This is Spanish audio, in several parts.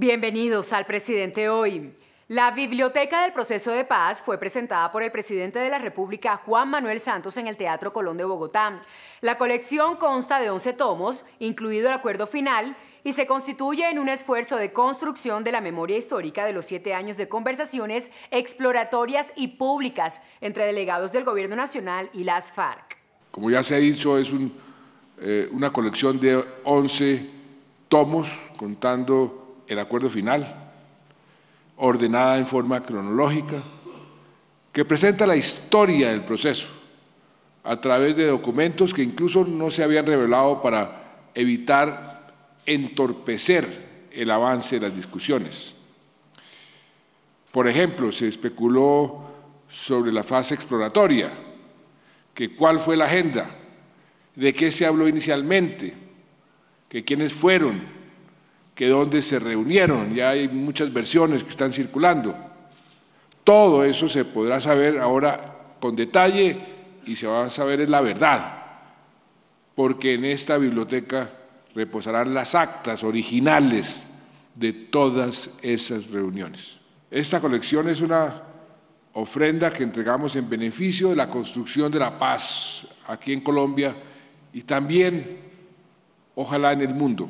Bienvenidos al presidente hoy. La Biblioteca del Proceso de Paz fue presentada por el presidente de la República, Juan Manuel Santos, en el Teatro Colón de Bogotá. La colección consta de 11 tomos, incluido el acuerdo final, y se constituye en un esfuerzo de construcción de la memoria histórica de los siete años de conversaciones exploratorias y públicas entre delegados del Gobierno Nacional y las FARC. Como ya se ha dicho, es eh, una colección de 11 tomos, contando el acuerdo final, ordenada en forma cronológica, que presenta la historia del proceso a través de documentos que incluso no se habían revelado para evitar entorpecer el avance de las discusiones. Por ejemplo, se especuló sobre la fase exploratoria, que cuál fue la agenda, de qué se habló inicialmente, que quiénes fueron, que dónde se reunieron, ya hay muchas versiones que están circulando. Todo eso se podrá saber ahora con detalle y se va a saber es la verdad, porque en esta biblioteca reposarán las actas originales de todas esas reuniones. Esta colección es una ofrenda que entregamos en beneficio de la construcción de la paz aquí en Colombia y también, ojalá, en el mundo.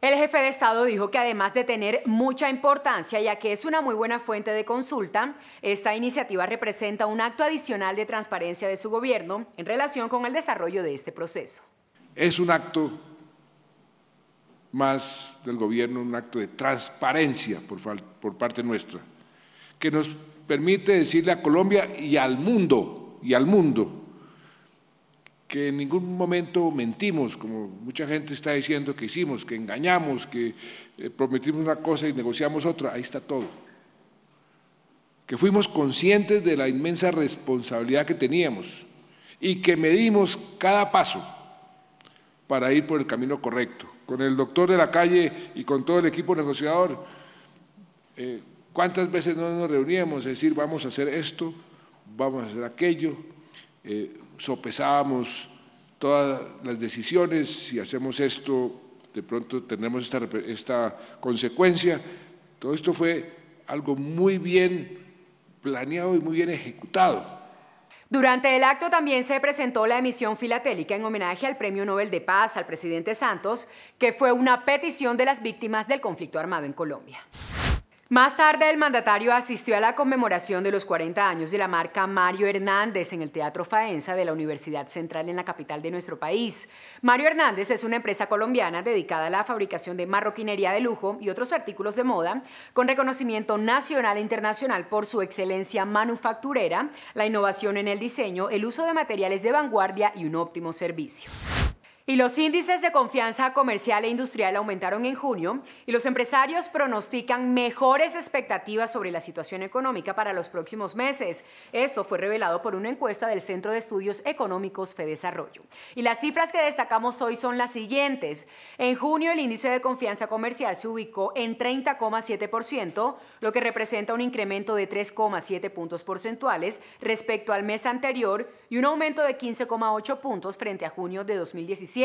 El jefe de Estado dijo que además de tener mucha importancia, ya que es una muy buena fuente de consulta, esta iniciativa representa un acto adicional de transparencia de su gobierno en relación con el desarrollo de este proceso. Es un acto más del gobierno, un acto de transparencia por, parte nuestra, que nos permite decirle a Colombia y al mundo, y al mundo, que en ningún momento mentimos, como mucha gente está diciendo que hicimos, que engañamos, que eh, prometimos una cosa y negociamos otra, ahí está todo. Que fuimos conscientes de la inmensa responsabilidad que teníamos y que medimos cada paso para ir por el camino correcto. Con el doctor de la calle y con todo el equipo negociador, eh, ¿cuántas veces no nos reuníamos? a decir, vamos a hacer esto, vamos a hacer aquello, eh, sopesábamos todas las decisiones, si hacemos esto, de pronto tenemos esta consecuencia. Todo esto fue algo muy bien planeado y muy bien ejecutado. Durante el acto también se presentó la emisión filatélica en homenaje al Premio Nobel de Paz al presidente Santos, que fue una petición de las víctimas del conflicto armado en Colombia. Más tarde, el mandatario asistió a la conmemoración de los 40 años de la marca Mario Hernández en el Teatro Faenza de la Universidad Central en la capital de nuestro país. Mario Hernández es una empresa colombiana dedicada a la fabricación de marroquinería de lujo y otros artículos de moda, con reconocimiento nacional e internacional por su excelencia manufacturera, la innovación en el diseño, el uso de materiales de vanguardia y un óptimo servicio. Y los índices de confianza comercial e industrial aumentaron en junio y los empresarios pronostican mejores expectativas sobre la situación económica para los próximos meses. Esto fue revelado por una encuesta del Centro de Estudios Económicos FEDESarrollo. Y las cifras que destacamos hoy son las siguientes. En junio el índice de confianza comercial se ubicó en 30,7%, lo que representa un incremento de 3,7 puntos porcentuales respecto al mes anterior y un aumento de 15,8 puntos frente a junio de 2017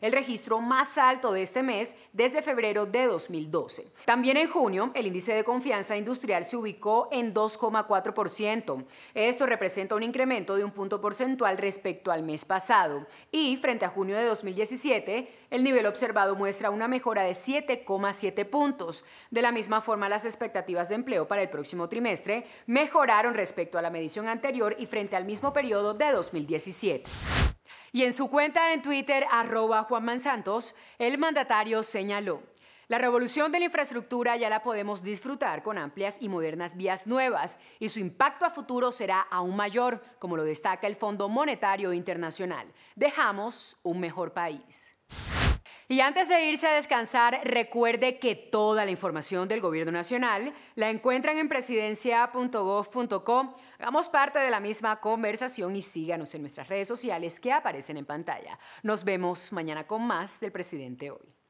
el registro más alto de este mes desde febrero de 2012. También en junio, el índice de confianza industrial se ubicó en 2,4%. Esto representa un incremento de un punto porcentual respecto al mes pasado. Y frente a junio de 2017, el nivel observado muestra una mejora de 7,7 puntos. De la misma forma, las expectativas de empleo para el próximo trimestre mejoraron respecto a la medición anterior y frente al mismo periodo de 2017. Y en su cuenta en Twitter, arroba Juan Mansantos, el mandatario señaló, la revolución de la infraestructura ya la podemos disfrutar con amplias y modernas vías nuevas y su impacto a futuro será aún mayor, como lo destaca el Fondo Monetario Internacional. Dejamos un mejor país. Y antes de irse a descansar, recuerde que toda la información del Gobierno Nacional la encuentran en presidencia.gov.co. Hagamos parte de la misma conversación y síganos en nuestras redes sociales que aparecen en pantalla. Nos vemos mañana con más del presidente hoy.